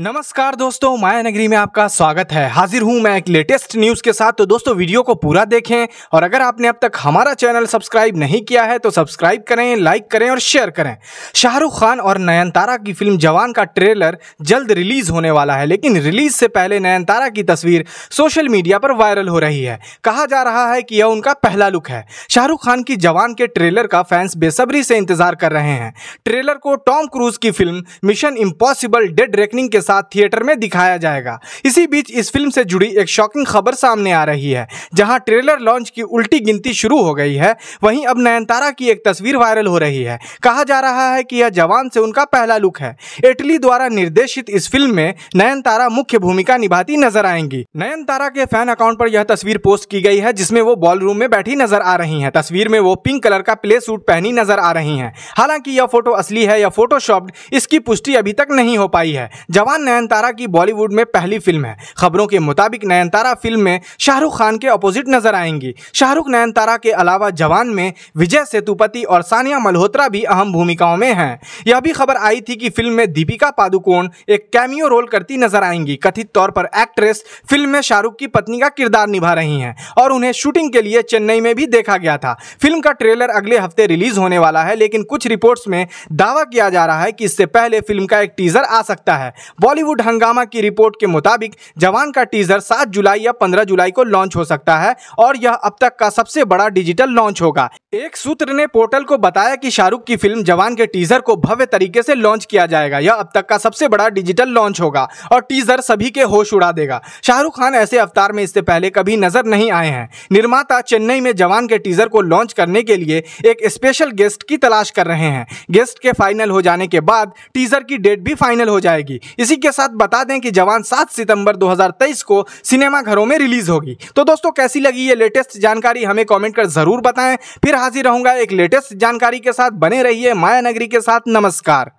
नमस्कार दोस्तों माया नगरी में आपका स्वागत है हाजिर हूं मैं एक लेटेस्ट न्यूज़ के साथ तो दोस्तों वीडियो को पूरा देखें और अगर आपने अब तक हमारा चैनल सब्सक्राइब नहीं किया है तो सब्सक्राइब करें लाइक करें और शेयर करें शाहरुख खान और नयनतारा की फिल्म जवान का ट्रेलर जल्द रिलीज़ होने वाला है लेकिन रिलीज से पहले नयनतारा की तस्वीर सोशल मीडिया पर वायरल हो रही है कहा जा रहा है कि यह उनका पहला लुक है शाहरुख खान की जवान के ट्रेलर का फैंस बेसब्री से इंतजार कर रहे हैं ट्रेलर को टॉम क्रूज की film Mission Impossible Dead Reckoning के साथ थिएटर में दिखाया जाएगा इसी बीच इस फिल्म से जुड़ी एक शॉकिंग खबर सामने आ रही है जहां ट्रेलर लॉन्च की उल्टी गिनती शुरू हो गई है वहीं अब नयनतारा की एक तस्वीर वायरल हो रही है कहा जा रहा है कि यह जवान से उनका पहला लुक है इटली द्वारा निर्देशित इस फिल्म में नयनतारा मुख्य भूमिका निभाती नजर आएंगी नयनतारा के फैन अकाउंट पर यह तस्वीर पोस्ट की गई है जिसमें वो बॉल रूम में बैठी नजर आ रही है तस्वीर में वो पिंक कलर का प्ले सूट पहनी नजर आ रही है हालांकि यह फोटो असली है या फोटोशॉप्ड इसकी पुष्टि अभी तक नहीं हो पाई है जवान खान नयनतारा की बॉलीवुड में पहली फिल्म है खबरों के मुताबिक नयनतारा फिल्म में शाहरुख खान के अपोजिट नजर आएंगी शाहरुख नयनतारा के अलावा जवान में विजय सेतुपति और सानिया मल्होत्रा भी अहम भूमिकाओं में हैं यह भी खबर आई थी कि फिल्म में दीपिका पादुकोण एक कैमियो रोल करती नजर आएंगी कथित तौर पर एक्ट्रेस फिल्म में शाहरुख की पत्नी का किरदार निभा रही हैं और उन्हें शूटिंग के लिए चेन्नई में भी देखा गया था फिल्म का ट्रेलर अगले हफ्ते रिलीज होने वाला है लेकिन कुछ रिपोर्ट्स में दावा किया जा रहा है कि इससे पहले फिल्म का एक टीजर आ सकता है बॉलीवुड हंगामा की रिपोर्ट के मुताबिक जवान का टीजर 7 जुलाई या 15 जुलाई को लॉन्च हो सकता है और यह अब तक का सबसे बड़ा डिजिटल लॉन्च होगा एक सूत्र ने पोर्टल को बताया कि शाहरुख की फिल्म जवान के टीजर को भव्य तरीके से लॉन्च किया जाएगा यह अब तक का सबसे बड़ा डिजिटल लॉन्च होगा और टीजर सभी के होश उड़ा देगा शाहरुख खान ऐसे अवतार में इससे पहले कभी नजर नहीं आए हैं निर्माता चेन्नई में जवान के टीजर को लॉन्च करने के लिए एक स्पेशल गेस्ट की तलाश कर रहे हैं गेस्ट के फाइनल हो जाने के बाद टीजर की डेट भी फाइनल हो जाएगी इस इसी के साथ बता दें कि जवान सात सितंबर 2023 को सिनेमा घरों में रिलीज होगी तो दोस्तों कैसी लगी ये लेटेस्ट जानकारी हमें कॉमेंट कर जरूर बताएं फिर हाजिर रहूंगा एक लेटेस्ट जानकारी के साथ बने रहिए माया नगरी के साथ नमस्कार